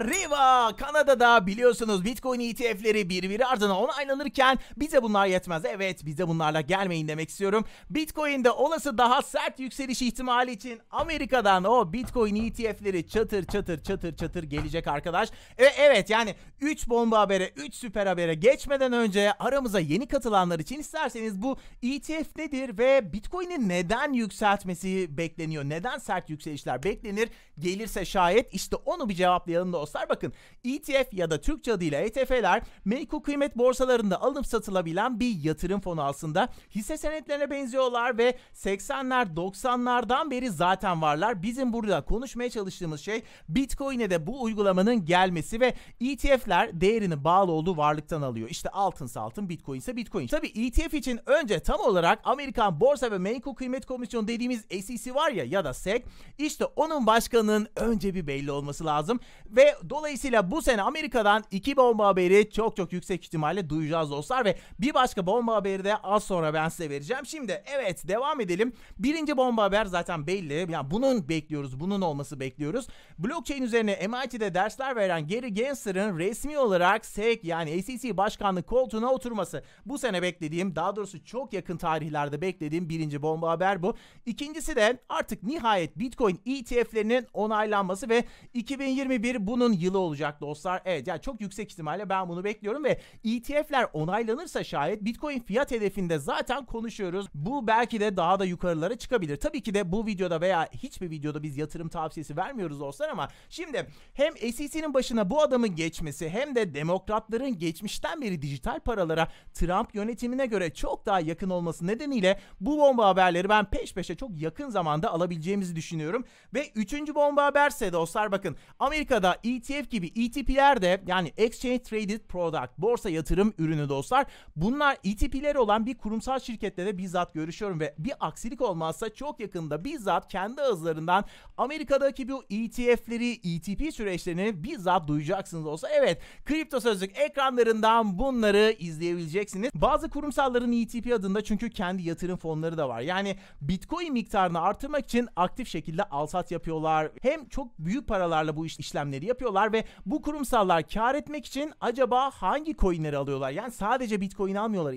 Riva Kanada'da biliyorsunuz Bitcoin ETF'leri birbiri ardına onaylanırken bize bunlar yetmez. Evet bize bunlarla gelmeyin demek istiyorum. Bitcoin'de olası daha sert yükseliş ihtimali için Amerika'dan o Bitcoin ETF'leri çatır çatır çatır çatır gelecek arkadaş. E, evet yani 3 bomba habere 3 süper habere geçmeden önce aramıza yeni katılanlar için isterseniz bu ETF nedir ve Bitcoin'in neden yükseltmesi bekleniyor? Neden sert yükselişler beklenir? Gelirse şayet işte onu bir cevaplayalım da dostlar bakın ETF ya da Türkçe adıyla ETF'ler menkul kıymet borsalarında alınıp satılabilen bir yatırım fonu aslında. Hisse senetlerine benziyorlar ve 80'ler 90'lardan beri zaten varlar. Bizim burada konuşmaya çalıştığımız şey Bitcoin'e de bu uygulamanın gelmesi ve ETF'ler değerini bağlı olduğu varlıktan alıyor. İşte altınsa altın, Bitcoin ise Bitcoin. Tabi ETF için önce tam olarak Amerikan Borsa ve Menkul Kıymet Komisyonu dediğimiz SEC var ya ya da SEC işte onun başkanının önce bir belli olması lazım ve dolayısıyla bu sene Amerika'dan iki bomba haberi çok çok yüksek ihtimalle duyacağız dostlar. Ve bir başka bomba haberi de az sonra ben size vereceğim. Şimdi evet devam edelim. Birinci bomba haber zaten belli. Yani bunun bekliyoruz. Bunun olması bekliyoruz. Blockchain üzerine MIT'de dersler veren Gary Gensler'ın resmi olarak SEC yani SEC başkanlık koltuğuna oturması. Bu sene beklediğim daha doğrusu çok yakın tarihlerde beklediğim birinci bomba haber bu. İkincisi de artık nihayet Bitcoin ETF'lerinin onaylanması ve 2021 bunu bunun yılı olacak dostlar. Evet yani çok yüksek ihtimalle ben bunu bekliyorum ve ETF'ler onaylanırsa şayet Bitcoin fiyat hedefinde zaten konuşuyoruz. Bu belki de daha da yukarılara çıkabilir. Tabii ki de bu videoda veya hiçbir videoda biz yatırım tavsiyesi vermiyoruz dostlar ama şimdi hem SEC'nin başına bu adamın geçmesi hem de demokratların geçmişten beri dijital paralara Trump yönetimine göre çok daha yakın olması nedeniyle bu bomba haberleri ben peş peşe çok yakın zamanda alabileceğimizi düşünüyorum. Ve üçüncü bomba haberse dostlar bakın Amerika'da ETF gibi ETP'ler de yani Exchange Traded Product, borsa yatırım ürünü dostlar. Bunlar ETP'ler olan bir kurumsal şirkette de bizzat görüşüyorum ve bir aksilik olmazsa çok yakında bizzat kendi ağızlarından Amerika'daki bu ETF'leri, ETP süreçlerini bizzat duyacaksınız olsa. Evet, kripto sözlük ekranlarından bunları izleyebileceksiniz. Bazı kurumsalların ETP adında çünkü kendi yatırım fonları da var. Yani Bitcoin miktarını artırmak için aktif şekilde alsat yapıyorlar. Hem çok büyük paralarla bu işlemleri yapıyorlar yapıyorlar ve bu kurumsallar kar etmek için acaba hangi coinleri alıyorlar? Yani sadece bitcoin almıyorlar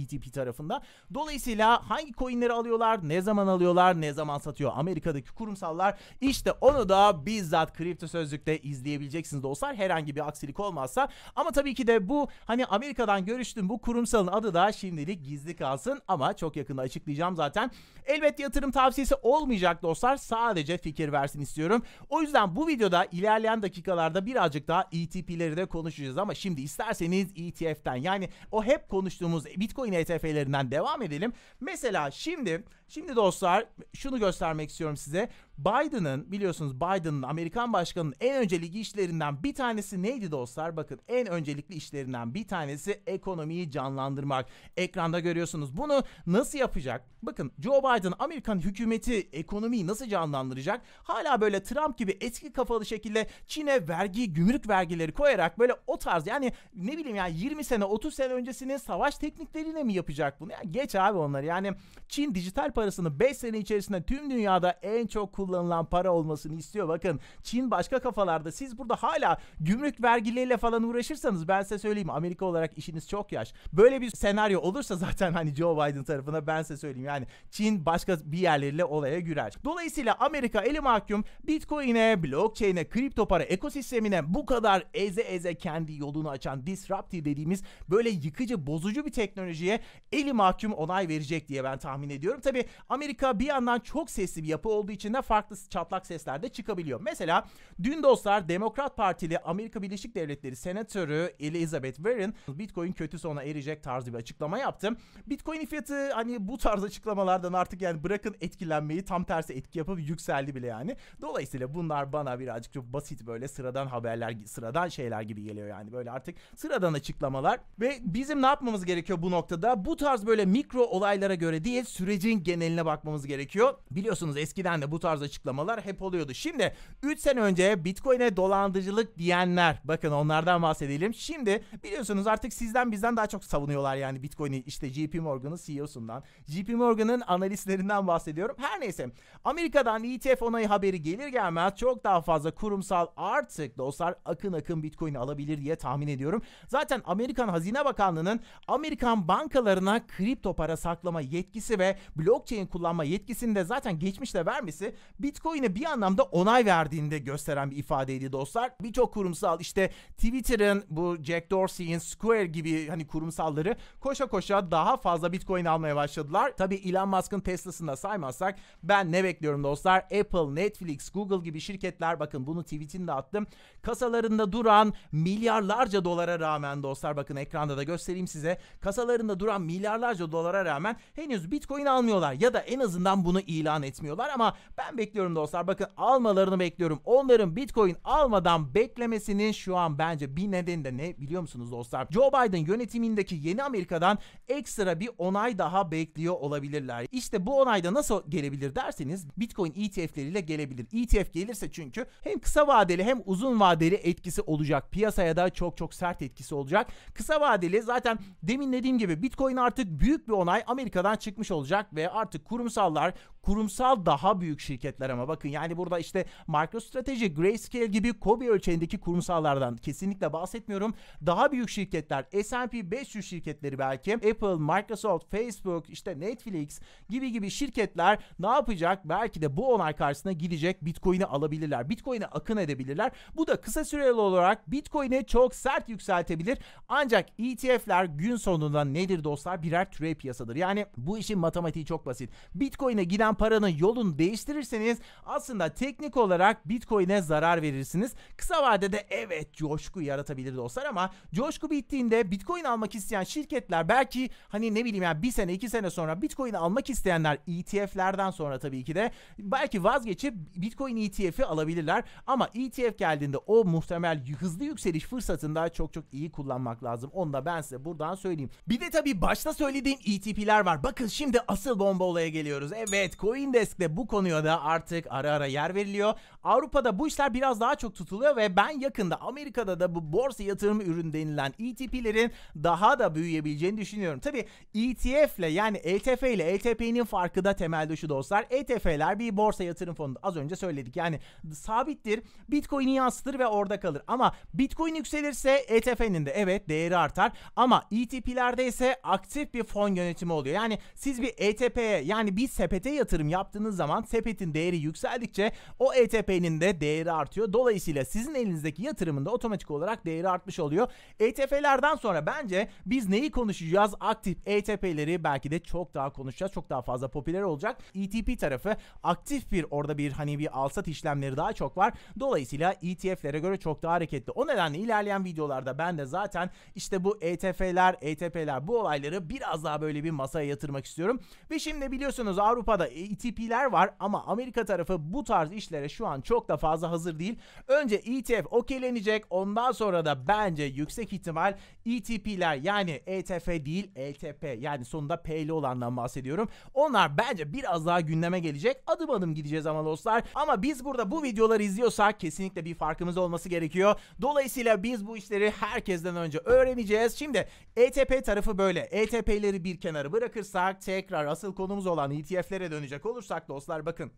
ETP e tarafında. Dolayısıyla hangi coinleri alıyorlar? Ne zaman alıyorlar? Ne zaman satıyor? Amerika'daki kurumsallar işte onu da bizzat kripto sözlükte izleyebileceksiniz dostlar. Herhangi bir aksilik olmazsa ama tabii ki de bu hani Amerika'dan görüştüğüm bu kurumsalın adı da şimdilik gizli kalsın ama çok yakında açıklayacağım zaten. Elbette yatırım tavsiyesi olmayacak dostlar. Sadece fikir versin istiyorum. O yüzden bu videoda ilerleyen dakika dakikalarda birazcık daha ETP'leri de konuşacağız ama şimdi isterseniz ETF'ten yani o hep konuştuğumuz Bitcoin ETF'lerinden devam edelim. Mesela şimdi Şimdi dostlar şunu göstermek istiyorum size. Biden'ın biliyorsunuz Biden'ın Amerikan başkanının en öncelikli işlerinden bir tanesi neydi dostlar? Bakın en öncelikli işlerinden bir tanesi ekonomiyi canlandırmak. Ekranda görüyorsunuz. Bunu nasıl yapacak? Bakın Joe Biden Amerikan hükümeti ekonomiyi nasıl canlandıracak? Hala böyle Trump gibi eski kafalı şekilde Çin'e vergi, gümrük vergileri koyarak böyle o tarz yani ne bileyim yani 20 sene 30 sene öncesinin savaş teknikleriyle mi yapacak bunu? Ya geç abi onları. Yani Çin dijital para parasını 5 sene içerisinde tüm dünyada en çok kullanılan para olmasını istiyor. Bakın Çin başka kafalarda. Siz burada hala gümrük vergileriyle falan uğraşırsanız ben size söyleyeyim Amerika olarak işiniz çok yaş. Böyle bir senaryo olursa zaten hani Joe Biden tarafına ben size söyleyeyim yani Çin başka bir yerleriyle olaya girer. Dolayısıyla Amerika eli mahkum Bitcoin'e, blockchain'e, kripto para ekosistemine bu kadar eze eze kendi yolunu açan disruptive dediğimiz böyle yıkıcı bozucu bir teknolojiye eli mahkum onay verecek diye ben tahmin ediyorum. Tabi Amerika bir yandan çok sesli bir yapı olduğu için de farklı çatlak sesler de çıkabiliyor. Mesela dün dostlar Demokrat Partili Amerika Birleşik Devletleri Senatörü Elizabeth Warren Bitcoin kötü sona erecek tarzı bir açıklama yaptı. Bitcoin fiyatı hani bu tarz açıklamalardan artık yani bırakın etkilenmeyi tam tersi etki yapıp yükseldi bile yani. Dolayısıyla bunlar bana birazcık çok basit böyle sıradan haberler, sıradan şeyler gibi geliyor yani. Böyle artık sıradan açıklamalar ve bizim ne yapmamız gerekiyor bu noktada? Bu tarz böyle mikro olaylara göre değil sürecin genel eline bakmamız gerekiyor. Biliyorsunuz eskiden de bu tarz açıklamalar hep oluyordu. Şimdi 3 sene önce Bitcoin'e dolandırıcılık diyenler bakın onlardan bahsedelim. Şimdi biliyorsunuz artık sizden bizden daha çok savunuyorlar yani Bitcoin'i işte JP Morgan'ın CEO'sundan. JP Morgan'ın analistlerinden bahsediyorum. Her neyse Amerika'dan ETF onayı haberi gelir gelmez çok daha fazla kurumsal artık dostlar akın akın Bitcoin'i alabilir diye tahmin ediyorum. Zaten Amerikan Hazine Bakanlığı'nın Amerikan bankalarına kripto para saklama yetkisi ve blok blockchain kullanma yetkisini de zaten geçmişte vermesi Bitcoin'e bir anlamda onay verdiğini de gösteren bir ifadeydi dostlar. Birçok kurumsal işte Twitter'ın bu Jack Dorsey'in Square gibi hani kurumsalları koşa koşa daha fazla Bitcoin almaya başladılar. Tabi Elon Musk'ın Tesla'sını da saymazsak ben ne bekliyorum dostlar? Apple, Netflix, Google gibi şirketler bakın bunu tweetini de attım. Kasalarında duran milyarlarca dolara rağmen dostlar bakın ekranda da göstereyim size. Kasalarında duran milyarlarca dolara rağmen henüz Bitcoin almıyorlar ya da en azından bunu ilan etmiyorlar ama ben bekliyorum dostlar. Bakın almalarını bekliyorum. Onların Bitcoin almadan beklemesinin şu an bence bir nedeni de ne biliyor musunuz dostlar? Joe Biden yönetimindeki yeni Amerika'dan ekstra bir onay daha bekliyor olabilirler. İşte bu onayda nasıl gelebilir derseniz Bitcoin ETF'leriyle gelebilir. ETF gelirse çünkü hem kısa vadeli hem uzun vadeli etkisi olacak. Piyasaya da çok çok sert etkisi olacak. Kısa vadeli zaten demin dediğim gibi Bitcoin artık büyük bir onay Amerika'dan çıkmış olacak ve artık artık kurumsallar kurumsal daha büyük şirketler ama bakın yani burada işte MicroStrategy, Grayscale gibi Kobi ölçeğindeki kurumsallardan kesinlikle bahsetmiyorum. Daha büyük şirketler S&P 500 şirketleri belki Apple, Microsoft, Facebook, işte Netflix gibi gibi şirketler ne yapacak? Belki de bu onay karşısına gidecek Bitcoin'i alabilirler. Bitcoin'i akın edebilirler. Bu da kısa süreli olarak Bitcoin'i çok sert yükseltebilir. Ancak ETF'ler gün sonunda nedir dostlar? Birer türev piyasadır. Yani bu işin matematiği çok basit. Bitcoin'e giden gelen paranın yolunu değiştirirseniz aslında teknik olarak Bitcoin'e zarar verirsiniz. Kısa vadede evet coşku yaratabilir dostlar ama coşku bittiğinde Bitcoin almak isteyen şirketler belki hani ne bileyim yani bir sene iki sene sonra Bitcoin almak isteyenler ETF'lerden sonra tabii ki de belki vazgeçip Bitcoin ETF'i alabilirler ama ETF geldiğinde o muhtemel hızlı yükseliş fırsatında çok çok iyi kullanmak lazım. Onu da ben size buradan söyleyeyim. Bir de tabii başta söylediğim ETP'ler var. Bakın şimdi asıl bomba olaya geliyoruz. Evet Coindesk'te bu konuya da artık ara ara yer veriliyor. Avrupa'da bu işler biraz daha çok tutuluyor ve ben yakında Amerika'da da bu borsa yatırım ürün denilen ETP'lerin daha da büyüyebileceğini düşünüyorum. Tabi ETF ile yani ETF ile LTP'nin e farkı da temelde şu dostlar. ETF'ler bir borsa yatırım fonu az önce söyledik. Yani sabittir. Bitcoin'i yansıtır ve orada kalır. Ama Bitcoin yükselirse ETF'nin de evet değeri artar. Ama ETP'lerde ise aktif bir fon yönetimi oluyor. Yani siz bir ETP'ye yani bir sepete yatırım yatırım yaptığınız zaman sepetin değeri yükseldikçe o ETF'nin de değeri artıyor. Dolayısıyla sizin elinizdeki yatırımın da otomatik olarak değeri artmış oluyor. ETF'lerden sonra bence biz neyi konuşacağız? Aktif ETF'leri belki de çok daha konuşacağız. Çok daha fazla popüler olacak. ETP tarafı aktif bir orada bir hani bir alsat işlemleri daha çok var. Dolayısıyla ETF'lere göre çok daha hareketli. O nedenle ilerleyen videolarda ben de zaten işte bu ETF'ler, ETP'ler bu olayları biraz daha böyle bir masaya yatırmak istiyorum. Ve şimdi biliyorsunuz Avrupa'da ETP'ler e var ama Amerika tarafı bu tarz işlere şu an çok da fazla hazır değil. Önce ETF okeylenecek ondan sonra da bence yüksek ihtimal ETP'ler yani ETF değil LTP e yani sonunda P'li olandan bahsediyorum. Onlar bence biraz daha gündeme gelecek. Adım adım gideceğiz ama dostlar. Ama biz burada bu videoları izliyorsak kesinlikle bir farkımız olması gerekiyor. Dolayısıyla biz bu işleri herkesten önce öğreneceğiz. Şimdi ETP tarafı böyle. ETP'leri bir kenara bırakırsak tekrar asıl konumuz olan ETF'lere döneceğiz Bakacak olursak dostlar bakın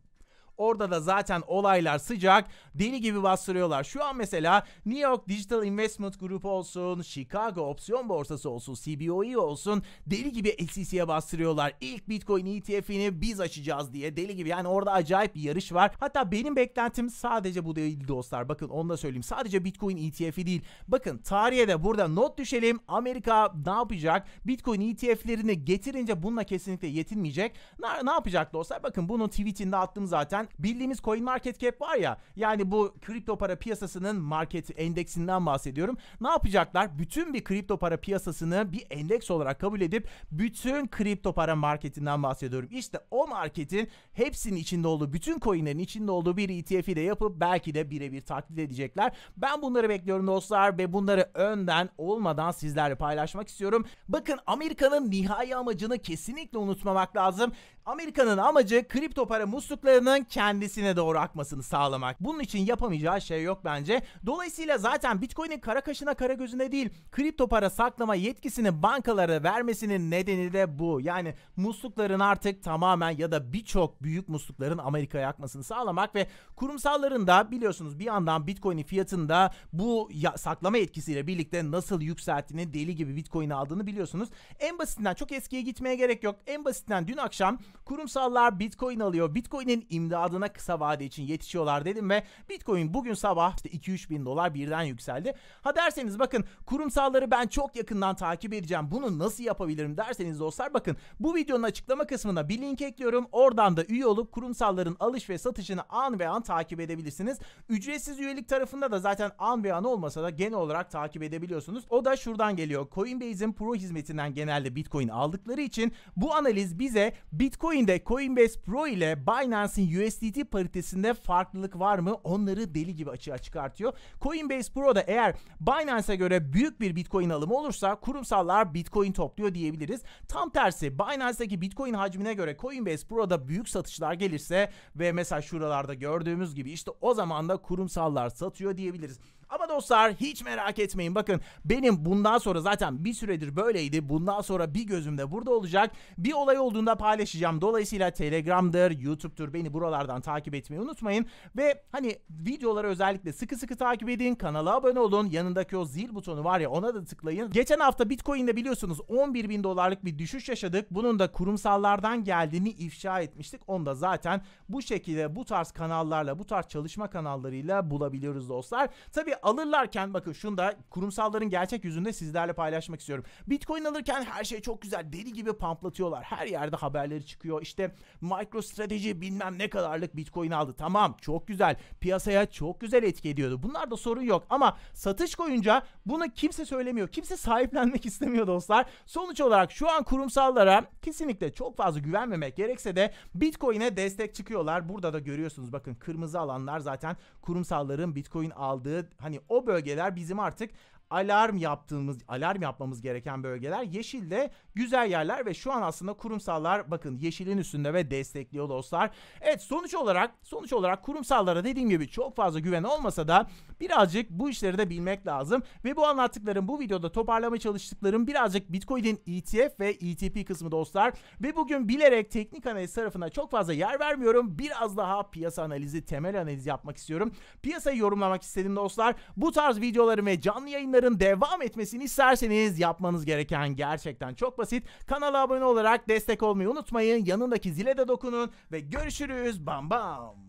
Orada da zaten olaylar sıcak. Deli gibi bastırıyorlar. Şu an mesela New York Digital Investment Group olsun, Chicago Opsiyon Borsası olsun, CBOE olsun deli gibi SEC'ye bastırıyorlar. İlk Bitcoin ETF'ini biz açacağız diye deli gibi. Yani orada acayip bir yarış var. Hatta benim beklentim sadece bu değil dostlar. Bakın onu da söyleyeyim. Sadece Bitcoin ETF'i değil. Bakın tarihe de burada not düşelim. Amerika ne yapacak? Bitcoin ETF'lerini getirince bununla kesinlikle yetinmeyecek. Ne, ne yapacak dostlar? Bakın bunu tweetinde attım zaten yüzden bildiğimiz coin market cap var ya yani bu kripto para piyasasının market endeksinden bahsediyorum. Ne yapacaklar? Bütün bir kripto para piyasasını bir endeks olarak kabul edip bütün kripto para marketinden bahsediyorum. İşte o marketin hepsinin içinde olduğu, bütün coinlerin içinde olduğu bir ETF'i de yapıp belki de birebir taklit edecekler. Ben bunları bekliyorum dostlar ve bunları önden olmadan sizlerle paylaşmak istiyorum. Bakın Amerika'nın nihai amacını kesinlikle unutmamak lazım. Amerika'nın amacı kripto para musluklarının kendisine doğru akmasını sağlamak. Bunun için yapamayacağı şey yok bence. Dolayısıyla zaten Bitcoin'in kara kaşına kara gözüne değil kripto para saklama yetkisini bankalara vermesinin nedeni de bu. Yani muslukların artık tamamen ya da birçok büyük muslukların Amerika'ya akmasını sağlamak ve kurumsalların da biliyorsunuz bir yandan Bitcoin'in fiyatında bu ya, saklama etkisiyle birlikte nasıl yükselttiğini deli gibi Bitcoin'i aldığını biliyorsunuz. En basitinden çok eskiye gitmeye gerek yok. En basitinden dün akşam kurumsallar Bitcoin alıyor. Bitcoin'in imdadına adına kısa vade için yetişiyorlar dedim ve Bitcoin bugün sabah işte 2-3 bin dolar birden yükseldi. Ha derseniz bakın kurumsalları ben çok yakından takip edeceğim. Bunu nasıl yapabilirim derseniz dostlar bakın bu videonun açıklama kısmına bir link ekliyorum. Oradan da üye olup kurumsalların alış ve satışını an ve an takip edebilirsiniz. Ücretsiz üyelik tarafında da zaten an ve an olmasa da genel olarak takip edebiliyorsunuz. O da şuradan geliyor. Coinbase'in Pro hizmetinden genelde Bitcoin aldıkları için bu analiz bize Bitcoin'de Coinbase Pro ile Binance'in US USDT paritesinde farklılık var mı? Onları deli gibi açığa çıkartıyor. Coinbase Pro'da eğer Binance'a göre büyük bir Bitcoin alımı olursa kurumsallar Bitcoin topluyor diyebiliriz. Tam tersi Binance'daki Bitcoin hacmine göre Coinbase Pro'da büyük satışlar gelirse ve mesela şuralarda gördüğümüz gibi işte o zaman da kurumsallar satıyor diyebiliriz. Ama dostlar hiç merak etmeyin bakın benim bundan sonra zaten bir süredir böyleydi. Bundan sonra bir gözümde burada olacak. Bir olay olduğunda paylaşacağım. Dolayısıyla Telegram'dır, YouTube'dur beni buralardan takip etmeyi unutmayın. Ve hani videoları özellikle sıkı sıkı takip edin. Kanala abone olun. Yanındaki o zil butonu var ya ona da tıklayın. Geçen hafta Bitcoin'de biliyorsunuz 11 bin dolarlık bir düşüş yaşadık. Bunun da kurumsallardan geldiğini ifşa etmiştik. Onu da zaten bu şekilde bu tarz kanallarla bu tarz çalışma kanallarıyla bulabiliyoruz dostlar. Tabi alırlarken bakın şunu da kurumsalların gerçek yüzünde sizlerle paylaşmak istiyorum. Bitcoin alırken her şey çok güzel deli gibi pamplatıyorlar. Her yerde haberleri çıkıyor. İşte MicroStrategy bilmem ne kadarlık Bitcoin aldı. Tamam çok güzel. Piyasaya çok güzel etki ediyordu. Bunlar da sorun yok ama satış koyunca bunu kimse söylemiyor. Kimse sahiplenmek istemiyor dostlar. Sonuç olarak şu an kurumsallara kesinlikle çok fazla güvenmemek gerekse de Bitcoin'e destek çıkıyorlar. Burada da görüyorsunuz bakın kırmızı alanlar zaten kurumsalların Bitcoin aldığı Hani o bölgeler bizim artık alarm yaptığımız, alarm yapmamız gereken bölgeler yeşil de güzel yerler ve şu an aslında kurumsallar bakın yeşilin üstünde ve destekliyor dostlar. Evet sonuç olarak sonuç olarak kurumsallara dediğim gibi çok fazla güven olmasa da birazcık bu işleri de bilmek lazım ve bu anlattıklarım bu videoda toparlama çalıştıklarım birazcık Bitcoin'in ETF ve ETP kısmı dostlar ve bugün bilerek teknik analiz tarafına çok fazla yer vermiyorum. Biraz daha piyasa analizi, temel analiz yapmak istiyorum. Piyasayı yorumlamak istedim dostlar. Bu tarz videolarım ve canlı yayınları yayınların devam etmesini isterseniz yapmanız gereken gerçekten çok basit. Kanala abone olarak destek olmayı unutmayın. Yanındaki zile de dokunun ve görüşürüz. Bam bam.